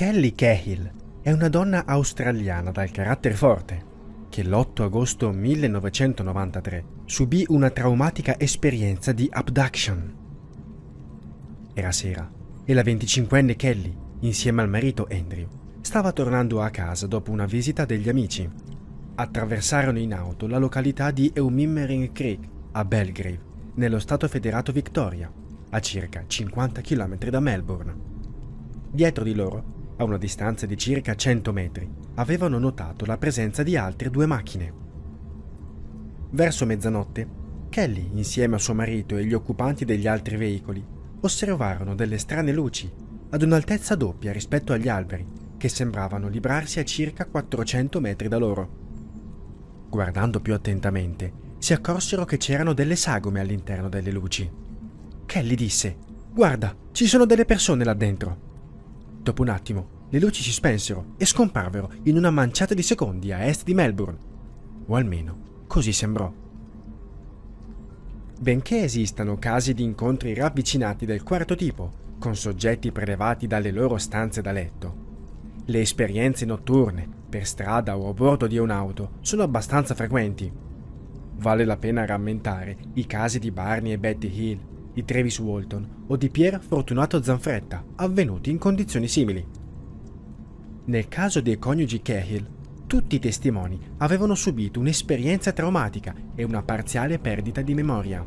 Kelly Cahill è una donna australiana dal carattere forte, che l'8 agosto 1993 subì una traumatica esperienza di abduction. Era sera e la 25enne Kelly, insieme al marito Andrew, stava tornando a casa dopo una visita degli amici. Attraversarono in auto la località di Eumimmering Creek, a Belgrave, nello Stato federato Victoria, a circa 50 km da Melbourne. Dietro di loro a una distanza di circa 100 metri, avevano notato la presenza di altre due macchine. Verso mezzanotte, Kelly, insieme a suo marito e gli occupanti degli altri veicoli, osservarono delle strane luci ad un'altezza doppia rispetto agli alberi, che sembravano librarsi a circa 400 metri da loro. Guardando più attentamente, si accorsero che c'erano delle sagome all'interno delle luci. Kelly disse, Guarda, ci sono delle persone là dentro. Dopo un attimo, le luci si spensero e scomparvero in una manciata di secondi a est di Melbourne. O almeno, così sembrò. Benché esistano casi di incontri ravvicinati del quarto tipo, con soggetti prelevati dalle loro stanze da letto, le esperienze notturne, per strada o a bordo di un'auto, sono abbastanza frequenti. Vale la pena rammentare i casi di Barney e Betty Hill, di Travis Walton o di Pier Fortunato Zanfretta, avvenuti in condizioni simili. Nel caso dei coniugi Cahill, tutti i testimoni avevano subito un'esperienza traumatica e una parziale perdita di memoria.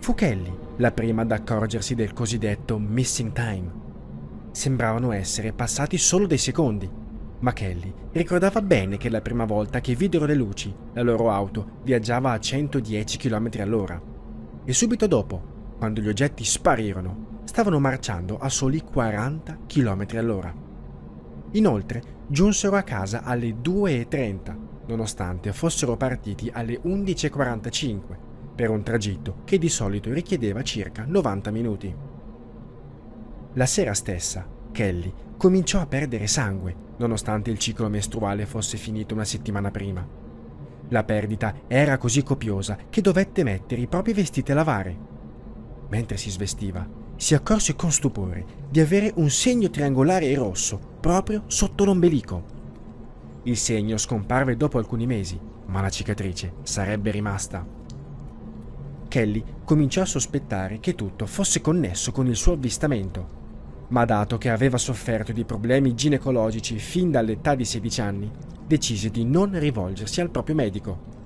Fu Kelly la prima ad accorgersi del cosiddetto missing time. Sembravano essere passati solo dei secondi, ma Kelly ricordava bene che la prima volta che videro le luci, la loro auto viaggiava a 110 km all'ora e subito dopo, quando gli oggetti sparirono, stavano marciando a soli 40 km all'ora. Inoltre giunsero a casa alle 2.30, nonostante fossero partiti alle 11.45, per un tragitto che di solito richiedeva circa 90 minuti. La sera stessa, Kelly cominciò a perdere sangue, nonostante il ciclo mestruale fosse finito una settimana prima. La perdita era così copiosa che dovette mettere i propri vestiti a lavare. Mentre si svestiva, si accorse con stupore di avere un segno triangolare e rosso proprio sotto l'ombelico. Il segno scomparve dopo alcuni mesi, ma la cicatrice sarebbe rimasta. Kelly cominciò a sospettare che tutto fosse connesso con il suo avvistamento ma dato che aveva sofferto di problemi ginecologici fin dall'età di 16 anni, decise di non rivolgersi al proprio medico.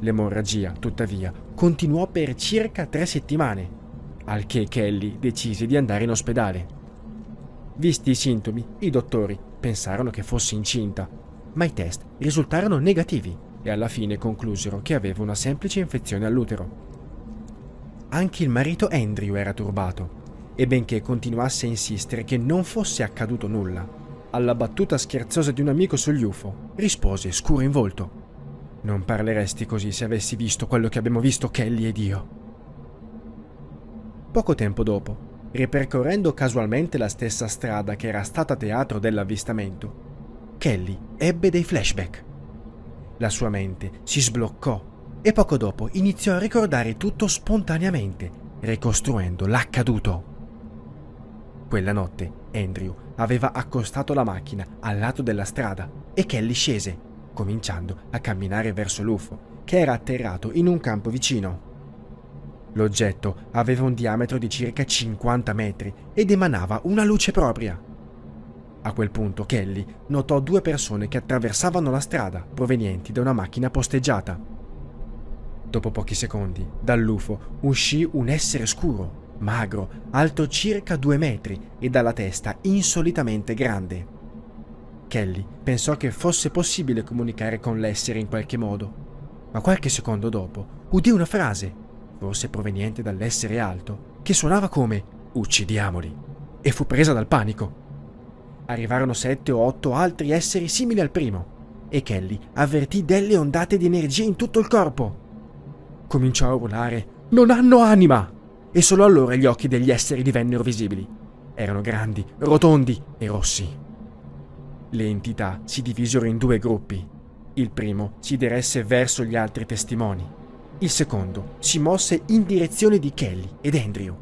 L'emorragia, tuttavia, continuò per circa tre settimane, al che Kelly decise di andare in ospedale. Visti i sintomi, i dottori pensarono che fosse incinta, ma i test risultarono negativi e alla fine conclusero che aveva una semplice infezione all'utero. Anche il marito Andrew era turbato e benché continuasse a insistere che non fosse accaduto nulla, alla battuta scherzosa di un amico sugli UFO, rispose scuro in volto. Non parleresti così se avessi visto quello che abbiamo visto Kelly ed io. Poco tempo dopo, ripercorrendo casualmente la stessa strada che era stata teatro dell'avvistamento, Kelly ebbe dei flashback. La sua mente si sbloccò e poco dopo iniziò a ricordare tutto spontaneamente, ricostruendo l'accaduto. Quella notte Andrew aveva accostato la macchina al lato della strada e Kelly scese, cominciando a camminare verso l'UFO, che era atterrato in un campo vicino. L'oggetto aveva un diametro di circa 50 metri ed emanava una luce propria. A quel punto Kelly notò due persone che attraversavano la strada provenienti da una macchina posteggiata. Dopo pochi secondi, dall'UFO uscì un essere scuro magro, alto circa due metri e dalla testa insolitamente grande. Kelly pensò che fosse possibile comunicare con l'essere in qualche modo, ma qualche secondo dopo udì una frase, forse proveniente dall'essere alto, che suonava come uccidiamoli, e fu presa dal panico. Arrivarono sette o otto altri esseri simili al primo, e Kelly avvertì delle ondate di energia in tutto il corpo. Cominciò a urlare, non hanno anima! e solo allora gli occhi degli esseri divennero visibili. Erano grandi, rotondi e rossi. Le entità si divisero in due gruppi. Il primo si diresse verso gli altri testimoni. Il secondo si mosse in direzione di Kelly ed Andrew.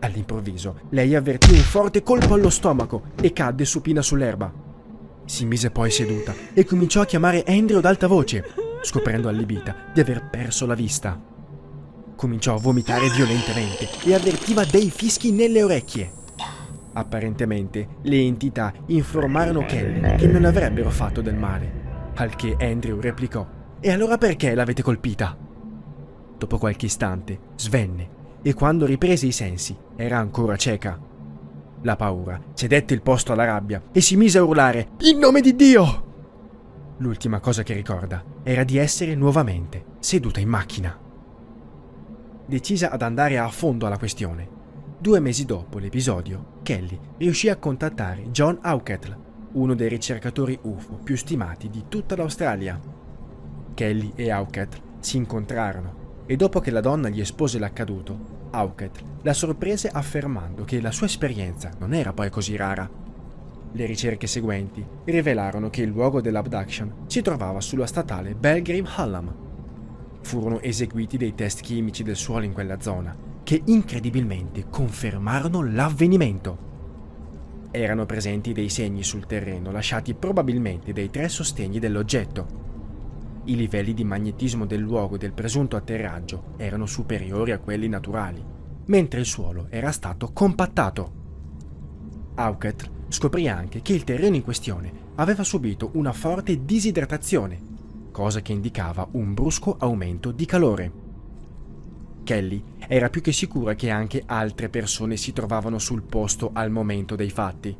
All'improvviso lei avvertì un forte colpo allo stomaco e cadde supina sull'erba. Si mise poi seduta e cominciò a chiamare Andrew ad alta voce, scoprendo allibita di aver perso la vista cominciò a vomitare violentemente e avvertiva dei fischi nelle orecchie. Apparentemente le entità informarono Kelly che non avrebbero fatto del male, al che Andrew replicò «E allora perché l'avete colpita?» Dopo qualche istante svenne e quando riprese i sensi era ancora cieca. La paura cedette il posto alla rabbia e si mise a urlare «In nome di Dio!» L'ultima cosa che ricorda era di essere nuovamente seduta in macchina decisa ad andare a fondo alla questione. Due mesi dopo l'episodio, Kelly riuscì a contattare John Hawketl, uno dei ricercatori UFO più stimati di tutta l'Australia. Kelly e Hawketl si incontrarono e dopo che la donna gli espose l'accaduto, Hawkett la sorprese affermando che la sua esperienza non era poi così rara. Le ricerche seguenti rivelarono che il luogo dell'abduction si trovava sulla statale Belgrave Hallam, Furono eseguiti dei test chimici del suolo in quella zona, che incredibilmente confermarono l'avvenimento. Erano presenti dei segni sul terreno lasciati probabilmente dai tre sostegni dell'oggetto. I livelli di magnetismo del luogo del presunto atterraggio erano superiori a quelli naturali, mentre il suolo era stato compattato. Auketl scoprì anche che il terreno in questione aveva subito una forte disidratazione cosa che indicava un brusco aumento di calore. Kelly era più che sicura che anche altre persone si trovavano sul posto al momento dei fatti.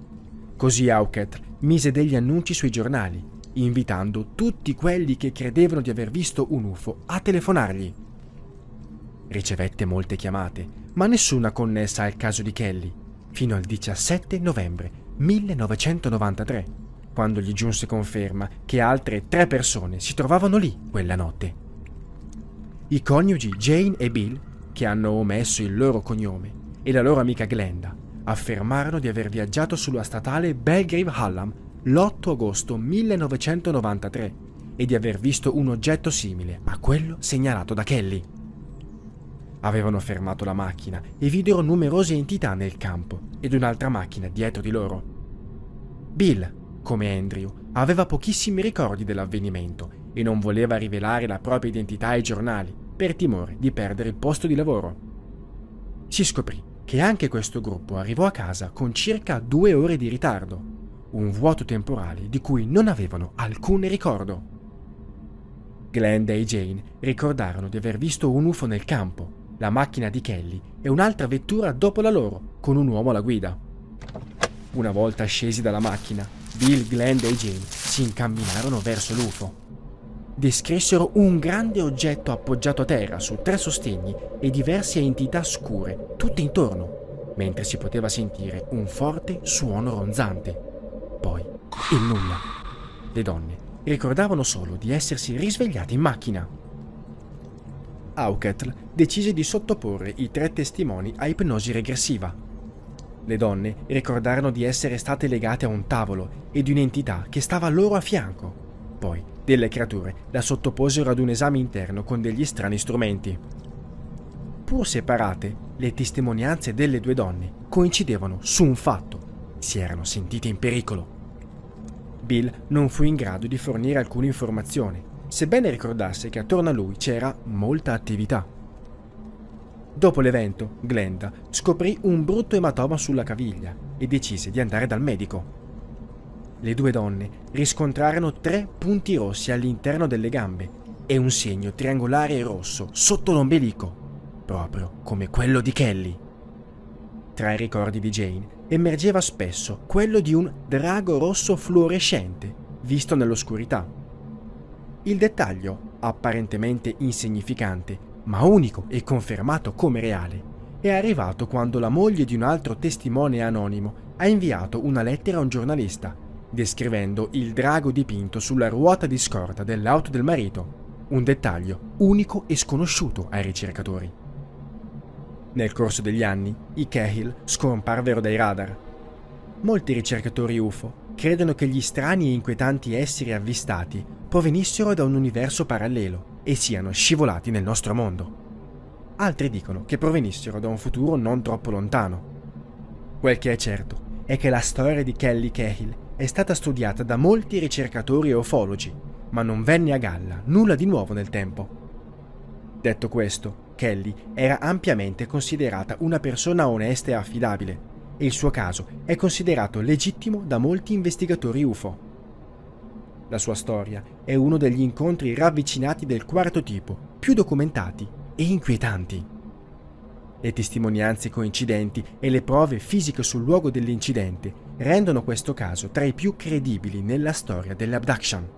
Così Hawkett mise degli annunci sui giornali, invitando tutti quelli che credevano di aver visto un UFO a telefonargli. Ricevette molte chiamate, ma nessuna connessa al caso di Kelly, fino al 17 novembre 1993 quando gli giunse conferma che altre tre persone si trovavano lì quella notte. I coniugi Jane e Bill, che hanno omesso il loro cognome, e la loro amica Glenda, affermarono di aver viaggiato sulla statale Belgrave Hallam l'8 agosto 1993 e di aver visto un oggetto simile a quello segnalato da Kelly. Avevano fermato la macchina e videro numerose entità nel campo ed un'altra macchina dietro di loro. Bill come Andrew, aveva pochissimi ricordi dell'avvenimento e non voleva rivelare la propria identità ai giornali per timore di perdere il posto di lavoro. Si scoprì che anche questo gruppo arrivò a casa con circa due ore di ritardo, un vuoto temporale di cui non avevano alcun ricordo. Glenn e Jane ricordarono di aver visto un UFO nel campo, la macchina di Kelly e un'altra vettura dopo la loro, con un uomo alla guida. Una volta scesi dalla macchina, Bill, Glenn e Jane si incamminarono verso l'UFO. Descrissero un grande oggetto appoggiato a terra su tre sostegni e diverse entità scure tutte intorno, mentre si poteva sentire un forte suono ronzante. Poi il nulla. Le donne ricordavano solo di essersi risvegliate in macchina. Auketl decise di sottoporre i tre testimoni a ipnosi regressiva le donne ricordarono di essere state legate a un tavolo e di un'entità che stava loro a fianco. Poi, delle creature la sottoposero ad un esame interno con degli strani strumenti. Pur separate, le testimonianze delle due donne coincidevano su un fatto. Si erano sentite in pericolo. Bill non fu in grado di fornire alcuna informazione, sebbene ricordasse che attorno a lui c'era molta attività. Dopo l'evento, Glenda scoprì un brutto ematoma sulla caviglia e decise di andare dal medico. Le due donne riscontrarono tre punti rossi all'interno delle gambe e un segno triangolare rosso sotto l'ombelico, proprio come quello di Kelly. Tra i ricordi di Jane emergeva spesso quello di un drago rosso fluorescente visto nell'oscurità. Il dettaglio, apparentemente insignificante, ma unico e confermato come reale, è arrivato quando la moglie di un altro testimone anonimo ha inviato una lettera a un giornalista, descrivendo il drago dipinto sulla ruota di scorta dell'auto del marito, un dettaglio unico e sconosciuto ai ricercatori. Nel corso degli anni, i Cahill scomparvero dai radar. Molti ricercatori UFO credono che gli strani e inquietanti esseri avvistati provenissero da un universo parallelo e siano scivolati nel nostro mondo. Altri dicono che provenissero da un futuro non troppo lontano. Quel che è certo è che la storia di Kelly Cahill è stata studiata da molti ricercatori e ufologi, ma non venne a galla nulla di nuovo nel tempo. Detto questo, Kelly era ampiamente considerata una persona onesta e affidabile e il suo caso è considerato legittimo da molti investigatori UFO. La sua storia è uno degli incontri ravvicinati del quarto tipo, più documentati e inquietanti. Le testimonianze coincidenti e le prove fisiche sul luogo dell'incidente rendono questo caso tra i più credibili nella storia dell'abduction.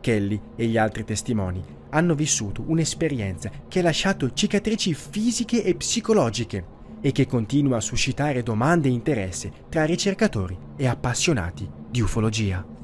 Kelly e gli altri testimoni hanno vissuto un'esperienza che ha lasciato cicatrici fisiche e psicologiche e che continua a suscitare domande e interesse tra ricercatori e appassionati di ufologia.